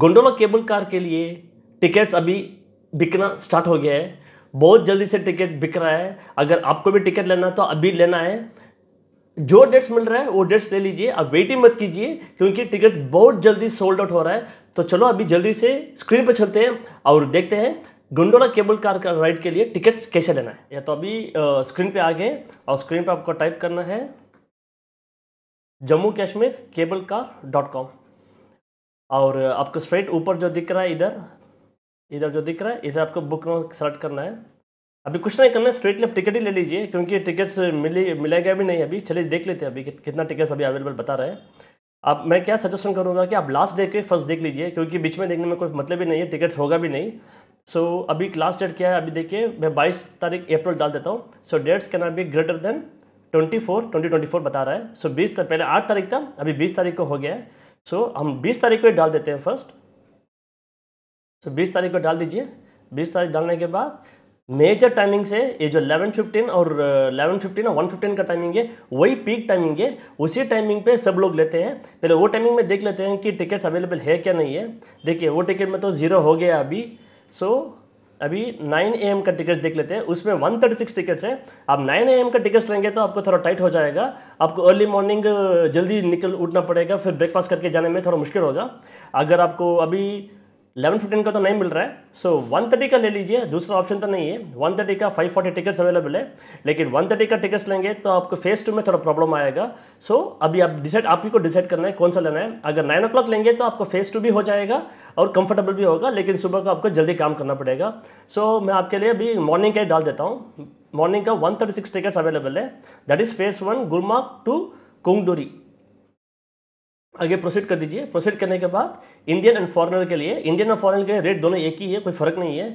gondola cable car के लिए tickets अभी बिकना स्टार्ट हो गया है बहुत जल्दी से टिकट बिक रहा है अगर आपको भी टिकट लेना है तो अभी लेना है जो डेट्स मिल रहा है वो डेट्स ले लीजिए आप वेट ही मत कीजिए क्योंकि टिकट्स बहुत जल्दी सोल्ड आउट हो रहा है तो चलो अभी जल्दी से स्क्रीन पर चलते हैं और देखते हैं गुंडोला केबल कार का राइड के लिए टिकट्स कैसे लेना है या तो अभी स्क्रीन पे आ गए और स्क्रीन पे आपको टाइप करना है Jammu Kashmir cable car dot com और आपको स्ट्रेट ऊपर जो दिख रहा है इधर इधर जो दिख रहा है इधर आपको बुक सेलेक्ट करना है अभी कुछ नहीं करना है स्ट्रेट लेफ्ट टिकट ही ले लीजिए क्योंकि टिकट्स मिली मिलेगा भी नहीं अभी चलिए देख लेते हैं अभी कि, कितना टिकट्स अभी अवेलेबल बता रहे हैं अब मैं क्या सजेशन करूँगा कि आप लास्ट डेट के फर्स्ट देख लीजिए क्योंकि बीच में देखने में कोई मतलब ही नहीं है टिकट्स होगा भी नहीं सो so, अभी लास्ट डेट क्या है अभी देखिए मैं बाईस तारीख अप्रैल डाल देता हूँ so dates can be greater than twenty four बता रहा है सो so, तक पहले आठ तारीख था अभी बीस तारीख को हो गया है सो so, हम 20 तारीख को डाल देते हैं फर्स्ट सो so, 20 तारीख को डाल दीजिए 20 तारीख डालने के बाद मेजर टाइमिंग से ये जो 11:15 और 11:15 और 1:15 का टाइमिंग है वही पीक टाइमिंग है उसी टाइमिंग पे सब लोग लेते हैं पहले वो टाइमिंग में देख लेते हैं कि टिकट्स अवेलेबल है क्या नहीं है देखिए वो टिकट में तो ज़ीरो हो गया अभी सो so, अभी 9 एम का टिकट देख लेते हैं उसमें 136 टिकट्स हैं आप 9 एम का टिकट्स लेंगे तो आपको थोड़ा टाइट हो जाएगा आपको अर्ली मॉर्निंग जल्दी निकल उठना पड़ेगा फिर ब्रेकफास्ट करके जाने में थोड़ा मुश्किल होगा अगर आपको अभी इलेवन फिफ्टीन का तो नहीं मिल रहा है सो वन थर्टी का ले लीजिए दूसरा ऑप्शन तो नहीं है वन थर्टी का फाइव फोर्टी टिकट्स अवेलेबल है लेकिन वन थर्टी का टिकट्स लेंगे तो आपको फेस टू में थोड़ा प्रॉब्लम आएगा सो so, अभी आप डिसाइड आप ही को डिसाइड करना है कौन सा लेना है अगर नाइन ओ लेंगे तो आपको फेस टू भी हो जाएगा और कंफर्टेबल भी होगा लेकिन सुबह को आपको जल्दी काम करना पड़ेगा सो so, मैं आपके लिए अभी मॉर्निंग का ही डाल देता हूँ मॉर्निंग का वन टिकट्स अवेलेबल है that is phase one Gulmarg to Kongdori आगे प्रोसीड कर दीजिए प्रोसीड करने के बाद इंडियन एंड फॉरेनर के लिए इंडियन और फॉरेनर के लिए रेट दोनों एक ही है कोई फर्क नहीं है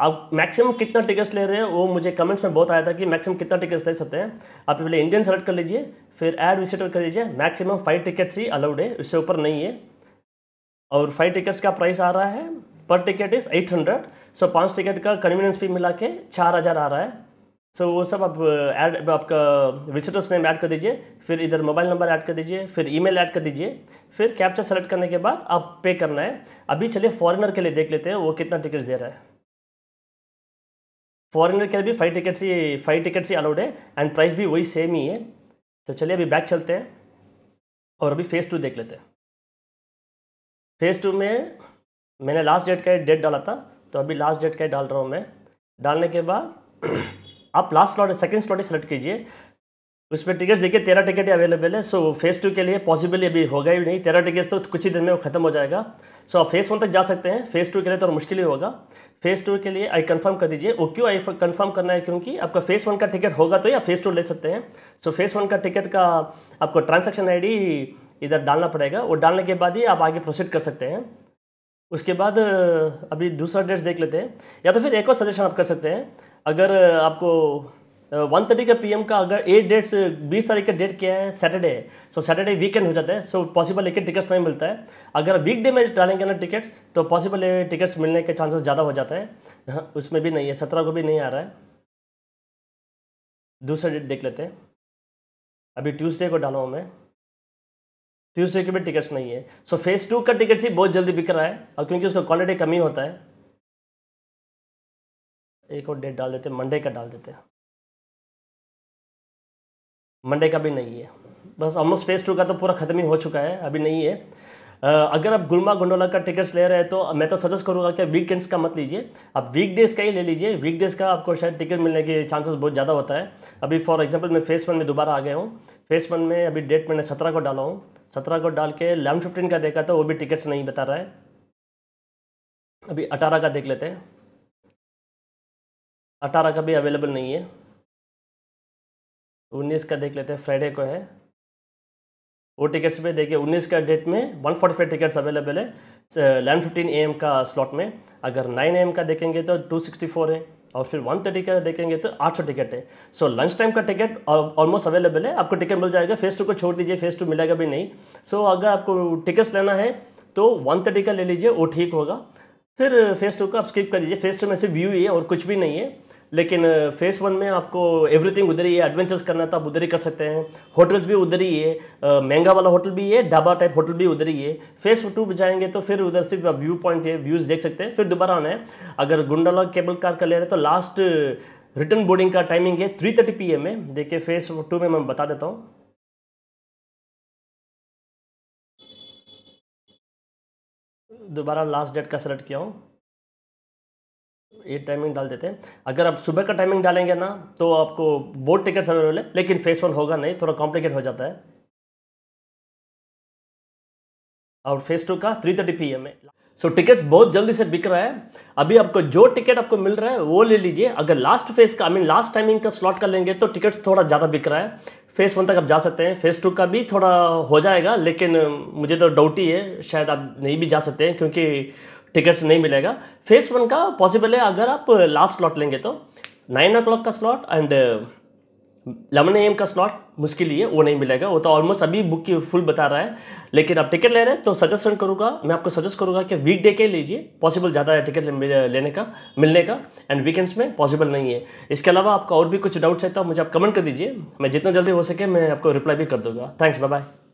आप मैक्सिमम कितना टिकट्स ले रहे हैं वो मुझे कमेंट्स में बहुत आया था कि मैक्सिमम कितना टिकट्स ले सकते हैं आप पहले इंडियन सेलेक्ट कर लीजिए फिर एड विजिटर कर दीजिए मैक्सिमम फाइव टिकट्स ही अलाउड है उससे ऊपर नहीं है और फाइव टिकट्स का प्राइस आ रहा है पर ticket is eight hundred so पाँच टिकट का कन्वीनियंस फी मिला के चार हज़ार आ रहा है सो so, वो सब आप ऐड uh, आपका विजिटर्स नेम ऐड कर दीजिए फिर इधर मोबाइल नंबर ऐड कर दीजिए फिर ईमेल ऐड कर दीजिए फिर कैप्चा सेलेक्ट करने के बाद आप पे करना है अभी चलिए फॉरेनर के लिए देख लेते हैं वो कितना टिकट्स दे रहा है फॉरेनर के लिए भी फाइव टिकट्स ही फाइव टिकट्स ही अलाउड है एंड प्राइस भी वही सेम ही है तो चलिए अभी बैक चलते हैं और अभी फेज़ टू देख लेते हैं फेज़ टू में मैंने लास्ट डेट का डेट डाला था तो अभी लास्ट डेट का डाल रहा हूँ मैं डालने के बाद आप लास्ट स्लॉट सेकंड स्लॉट ही सेलेक्ट कीजिए उसमें टिकट्स देखिए तेरह टिकट ही अवेलेबल है सो फेज़ टू के लिए पॉसिबल अभी होगा ही नहीं तेरह टिकट्स तो कुछ ही दिन में वो खत्म हो जाएगा सो आप फेस वन तक जा सकते हैं फेज़ टू के लिए तो मुश्किल ही होगा फेज़ टू के लिए आई कंफर्म कर दीजिए वो क्यों आई कंफर्म करना है क्योंकि आपका फेस वन का टिकट होगा तो या फेस टू ले सकते हैं सो फेस फेज़ वन का टिकट का आपको ट्रांजेक्शन आई इधर डालना पड़ेगा वो डालने के बाद ही आप आगे प्रोसीड कर सकते हैं उसके बाद अभी दूसरा डेट्स देख लेते हैं या तो फिर एक और सजेशन आप कर सकते हैं अगर आपको वन थर्टी का पी का अगर एट डेट से बीस तारीख का डेट क्या है सैटरडे है सो सैटरडे वीकेंड हो जाता है सो पॉसिबल है कि टिकट्स नहीं मिलता है अगर वीकडे में डालेंगे ना टिकट्स तो पॉसिबल है टिकट्स मिलने के चांसेस ज़्यादा हो जाता है हाँ, उसमें भी नहीं है सत्रह को भी नहीं आ रहा है दूसरा डेट देख लेते हैं अभी ट्यूसडे को डाला हूँ मैं ट्यूसडे के भी टिकट्स नहीं है सो फेज़ टू का टिकट्स ही बहुत जल्दी बिक रहा है और क्योंकि उसका क्वालिटी कमी होता है एक और डेट डाल देते हैं मंडे का डाल देते हैं मंडे का भी नहीं है बस ऑलमोस्ट फेज टू का तो पूरा ख़त्म ही हो चुका है अभी नहीं है अगर आप गुलमा गोंडोला का टिकट्स ले रहे हैं तो मैं तो सजेस्ट करूँगा कि वीकेंड्स का मत लीजिए आप वीकडेज़ का ही ले लीजिए वीकडेज़ का आपको शायद टिकट मिलने के चांसेस बहुत ज़्यादा होता है अभी फॉर एग्जांपल मैं फेस वन में दोबारा आ गया हूँ फेस वन में अभी डेट मैंने सत्रह को डाला हूँ सत्रह को डाल के इलेवन फिफ्टीन का देखा था तो वो भी टिकट्स नहीं बता रहा है अभी अठारह का देख लेते हैं अठारह का भी अवेलेबल नहीं है उन्नीस का देख लेते हैं फ्राइडे को है वो टिकट्स पे देखिए उन्नीस का डेट में one forty five tickets available है लेवन फिफ्टीन ए का स्लॉट में अगर नाइन ए एम का देखेंगे तो टू सिक्सटी फोर है और फिर वन थर्टी का देखेंगे तो आठ सौ टिकट है सो लंच टाइम का टिकट ऑलमोस्ट अवेलेबल है आपको टिकट मिल जाएगा फेस टू को छोड़ दीजिए फेस टू मिलेगा भी नहीं सो so, अगर आपको टिकट्स लेना है तो वन थर्टी का ले लीजिए वो ठीक होगा फिर फेस टू का आप स्किप कर लीजिए फेस टू में से व्यू ही है और कुछ भी नहीं है लेकिन फेस वन में आपको एवरीथिंग उधर ही है एडवेंचर्स करना तो आप उधर ही कर सकते हैं होटल्स भी उधर ही है महंगा वाला होटल भी है ढाबा टाइप होटल भी उधर ही है फेस टू पर जाएंगे तो फिर उधर सिर्फ आप व्यू पॉइंट है व्यूज़ देख सकते हैं फिर दोबारा आना है अगर गुंडाला केबल कार कर ले रहे तो लास्ट रिटर्न बोर्डिंग का टाइमिंग है थ्री थर्टी पी एम में देखिए फेस टू में मैं बता देता हूँ दोबारा लास्ट डेट का सेलेक्ट किया हूँ ये टाइमिंग डाल देते हैं अगर आप सुबह का टाइमिंग डालेंगे ना तो आपको बोर्ड टिकट्स अवेलेबल है लेकिन फेस वन होगा नहीं थोड़ा कॉम्प्लिकेट हो जाता है और फेस टू का three thirty P M so tickets बहुत जल्दी से बिक रहा है अभी आपको जो टिकट आपको मिल रहा है वो ले लीजिए अगर लास्ट फेस का आई मीन लास्ट टाइमिंग का स्लॉट कर लेंगे तो टिकट्स थोड़ा ज़्यादा बिक रहा है फेस वन तक आप जा सकते हैं फेस टू का भी थोड़ा हो जाएगा लेकिन मुझे तो डाउट ही है शायद आप नहीं भी जा सकते हैं क्योंकि टिकट्स नहीं मिलेगा फेस वन का पॉसिबल है अगर आप लास्ट स्लॉट लेंगे तो नाइन ओ क्लॉक का स्लॉट एंड लेवन एम का स्लॉट मुश्किल ही है वो नहीं मिलेगा वो तो ऑलमोस्ट अभी बुक की फुल बता रहा है लेकिन आप टिकट ले रहे हैं तो सजेशन करूँगा मैं आपको सजेस्ट करूँगा कि वीक डे के लीजिए पॉसिबल ज़्यादा है टिकट लेने का मिलने का एंड वीकेंड्स में पॉसिबल नहीं है इसके अलावा आपका और भी कुछ डाउट्स है तो मुझे आप कमेंट कर दीजिए मैं जितना जल्दी हो सके मैं आपको रिप्लाई भी कर दूँगा थैंक्स बाय बाय